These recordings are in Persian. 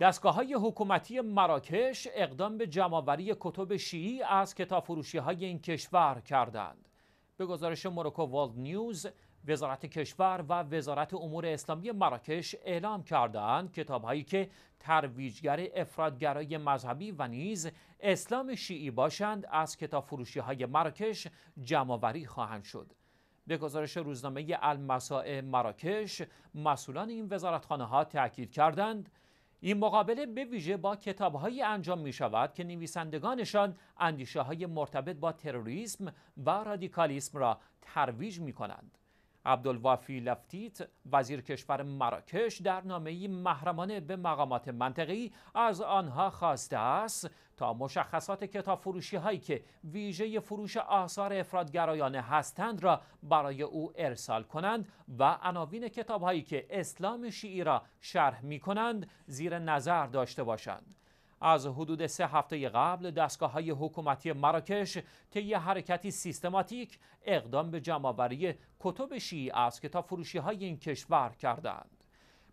دستگاه های حکومتی مراکش اقدام به جمعآوری کتب شیعی از کتاب فروشی های این کشور کردند. به گزارش مروکو والد نیوز، وزارت کشور و وزارت امور اسلامی مراکش اعلام کردند هایی که ترویجگر افرادگرای مذهبی و نیز اسلام شیعی باشند از کتاب فروشی های مراکش جمعآوری خواهند شد. به گزارش روزنامه المسائه مراکش، مسئولان این وزارتخانه ها تأکید کردند این مقابله به ویژه با کتابهایی انجام می شود که نویسندگانشان اندیشه های مرتبط با تروریسم و رادیکالیسم را ترویج می کنند. عبدالوافی لفتیت وزیر کشور مراکش در نامه‌ای محرمانه به مقامات منطقی از آنها خواسته است تا مشخصات کتاب فروشی هایی که ویژه فروش آثار افرادگرایانه هستند را برای او ارسال کنند و عناوین کتاب هایی که اسلام شیعی را شرح می کنند زیر نظر داشته باشند. از حدود سه هفته قبل دستگاه های حکومتی مراکش طی حرکتی سیستماتیک اقدام به جمعآوری کتب شیعی از کتاب فروشی های این کشور کردند.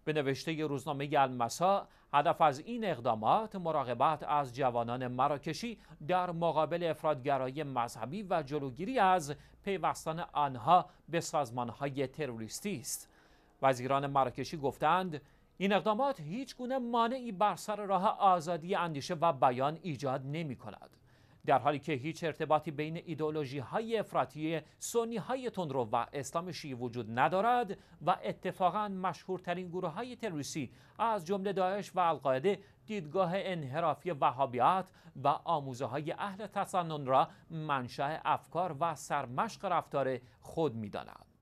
به نوشته روزنامه المسا هدف از این اقدامات مراقبت از جوانان مراکشی در مقابل افرادگرای مذهبی و جلوگیری از پیوستن آنها به سازمانهای تروریستی است وزیران مراکشی گفتند این اقدامات هیچ گونه مانعی بر سر راه آزادی اندیشه و بیان ایجاد نمی کند. در حالی که هیچ ارتباطی بین ایدولوژی های افراطی سنی های تندرو و اسلام شیعه وجود ندارد و اتفاقا مشهورترین گروه های تروریستی از جمله داعش و القاعده دیدگاه انحرافی وهابیات و آموزه های اهل تسنن را منشأ افکار و سرمشق رفتار خود میدانند